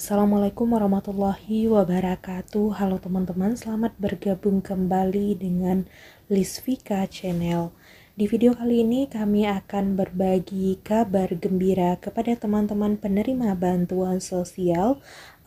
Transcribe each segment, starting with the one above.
Assalamualaikum warahmatullahi wabarakatuh Halo teman-teman, selamat bergabung kembali dengan Lisvika Channel Di video kali ini kami akan berbagi kabar gembira kepada teman-teman penerima bantuan sosial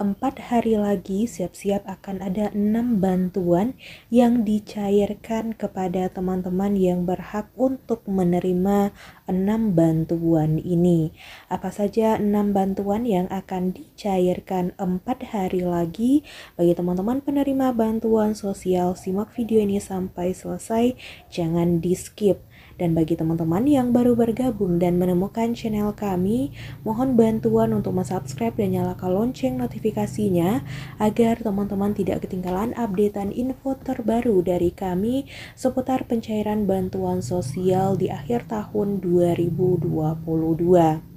Empat hari lagi siap-siap akan ada enam bantuan yang dicairkan kepada teman-teman yang berhak untuk menerima enam bantuan ini. Apa saja enam bantuan yang akan dicairkan empat hari lagi bagi teman-teman penerima bantuan sosial simak video ini sampai selesai jangan di skip dan bagi teman-teman yang baru bergabung dan menemukan channel kami, mohon bantuan untuk mensubscribe dan nyalakan lonceng notifikasinya agar teman-teman tidak ketinggalan updatean info terbaru dari kami seputar pencairan bantuan sosial di akhir tahun 2022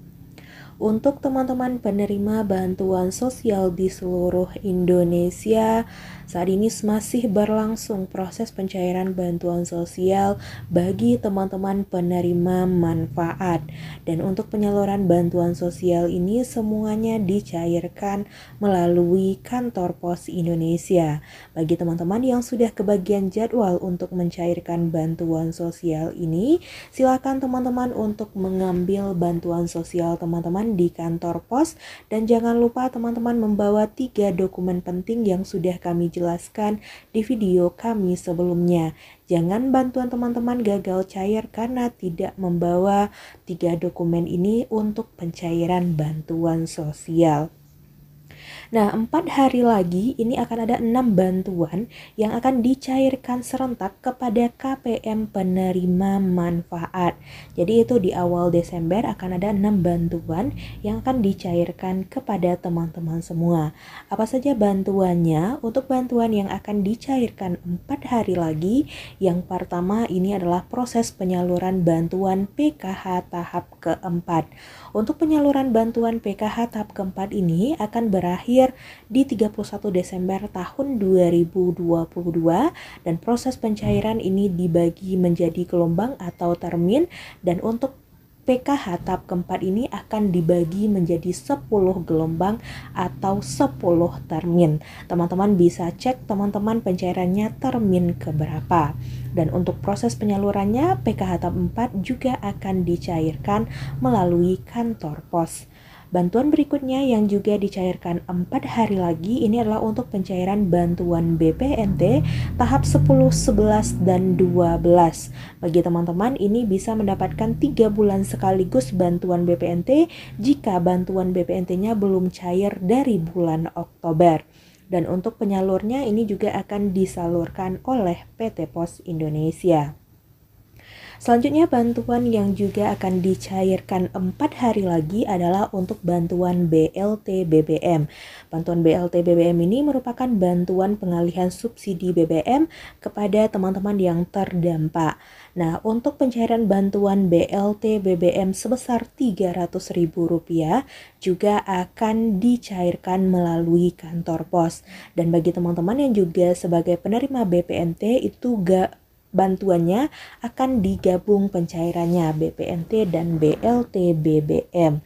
untuk teman-teman penerima bantuan sosial di seluruh Indonesia. Saat ini masih berlangsung proses pencairan bantuan sosial bagi teman-teman penerima manfaat. Dan untuk penyaluran bantuan sosial ini semuanya dicairkan melalui kantor pos Indonesia. Bagi teman-teman yang sudah kebagian jadwal untuk mencairkan bantuan sosial ini, silakan teman-teman untuk mengambil bantuan sosial teman-teman di kantor pos dan jangan lupa teman-teman membawa tiga dokumen penting yang sudah kami jelaskan di video kami sebelumnya. Jangan bantuan teman-teman gagal cair karena tidak membawa tiga dokumen ini untuk pencairan bantuan sosial. Nah, empat hari lagi ini akan ada enam bantuan yang akan dicairkan serentak kepada KPM penerima manfaat. Jadi itu di awal Desember akan ada enam bantuan yang akan dicairkan kepada teman-teman semua. Apa saja bantuannya? Untuk bantuan yang akan dicairkan empat hari lagi, yang pertama ini adalah proses penyaluran bantuan PKH tahap keempat. Untuk penyaluran bantuan PKH tahap keempat ini akan berakhir berakhir di 31 Desember tahun 2022 dan proses pencairan ini dibagi menjadi gelombang atau termin dan untuk PKH tahap keempat ini akan dibagi menjadi 10 gelombang atau 10 termin. Teman-teman bisa cek teman-teman pencairannya termin keberapa. Dan untuk proses penyalurannya, PKH tahap 4 juga akan dicairkan melalui kantor pos. Bantuan berikutnya yang juga dicairkan 4 hari lagi ini adalah untuk pencairan bantuan BPNT tahap 10, 11, dan 12. Bagi teman-teman ini bisa mendapatkan 3 bulan sekaligus bantuan BPNT jika bantuan BPNT-nya belum cair dari bulan Oktober. Dan untuk penyalurnya ini juga akan disalurkan oleh PT Pos Indonesia. Selanjutnya bantuan yang juga akan dicairkan empat hari lagi adalah untuk bantuan BLT BBM. Bantuan BLT BBM ini merupakan bantuan pengalihan subsidi BBM kepada teman-teman yang terdampak. Nah, untuk pencairan bantuan BLT BBM sebesar Rp300.000 juga akan dicairkan melalui kantor pos. Dan bagi teman-teman yang juga sebagai penerima BPNT itu gak bantuannya akan digabung pencairannya BPNT dan BLT BBM.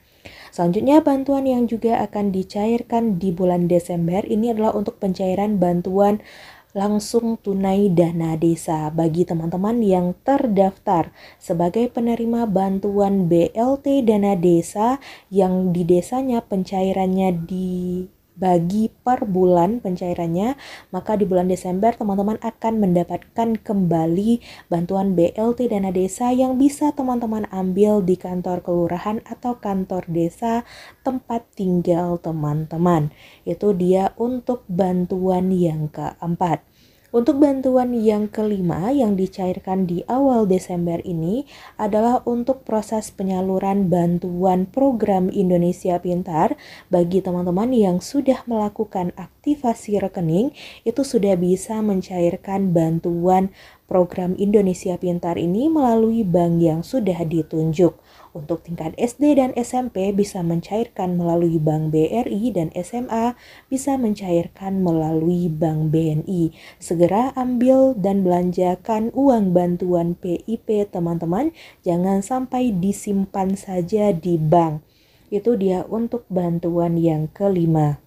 Selanjutnya, bantuan yang juga akan dicairkan di bulan Desember ini adalah untuk pencairan bantuan langsung tunai dana desa bagi teman-teman yang terdaftar sebagai penerima bantuan BLT dana desa yang di desanya pencairannya di bagi per bulan pencairannya, maka di bulan Desember teman-teman akan mendapatkan kembali bantuan BLT dana desa yang bisa teman-teman ambil di kantor kelurahan atau kantor desa tempat tinggal teman-teman. Itu dia untuk bantuan yang keempat. Untuk bantuan yang kelima yang dicairkan di awal Desember ini adalah untuk proses penyaluran bantuan program Indonesia Pintar bagi teman-teman yang sudah melakukan aktivasi rekening itu sudah bisa mencairkan bantuan program Indonesia Pintar ini melalui bank yang sudah ditunjuk untuk tingkat SD dan SMP bisa mencairkan melalui Bank BRI dan SMA bisa mencairkan melalui Bank BNI. Segera ambil dan belanjakan uang bantuan PIP teman-teman, jangan sampai disimpan saja di bank. Itu dia untuk bantuan yang kelima.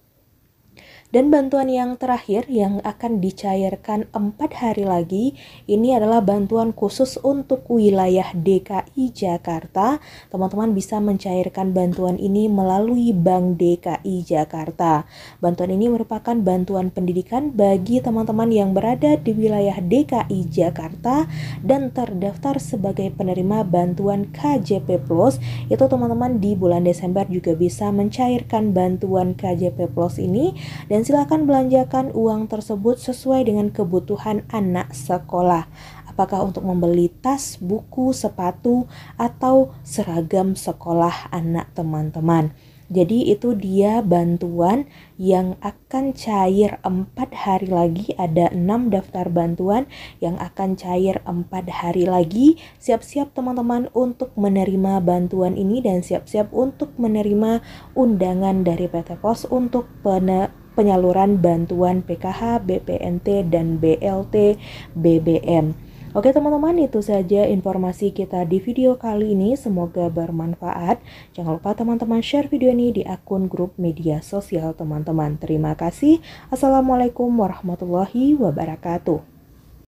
Dan bantuan yang terakhir yang akan dicairkan empat hari lagi ini adalah bantuan khusus untuk wilayah DKI Jakarta. Teman-teman bisa mencairkan bantuan ini melalui Bank DKI Jakarta. Bantuan ini merupakan bantuan pendidikan bagi teman-teman yang berada di wilayah DKI Jakarta dan terdaftar sebagai penerima bantuan KJP Plus. Itu teman-teman di bulan Desember juga bisa mencairkan bantuan KJP Plus ini dan silakan belanjakan uang tersebut sesuai dengan kebutuhan anak sekolah. Apakah untuk membeli tas, buku, sepatu, atau seragam sekolah anak teman-teman. Jadi itu dia bantuan yang akan cair 4 hari lagi ada 6 daftar bantuan yang akan cair 4 hari lagi. Siap-siap teman-teman untuk menerima bantuan ini dan siap-siap untuk menerima undangan dari PT Pos untuk penyaluran bantuan PKH, BPNT, dan BLT BBM. Oke teman-teman itu saja informasi kita di video kali ini semoga bermanfaat. Jangan lupa teman-teman share video ini di akun grup media sosial teman-teman. Terima kasih. Assalamualaikum warahmatullahi wabarakatuh.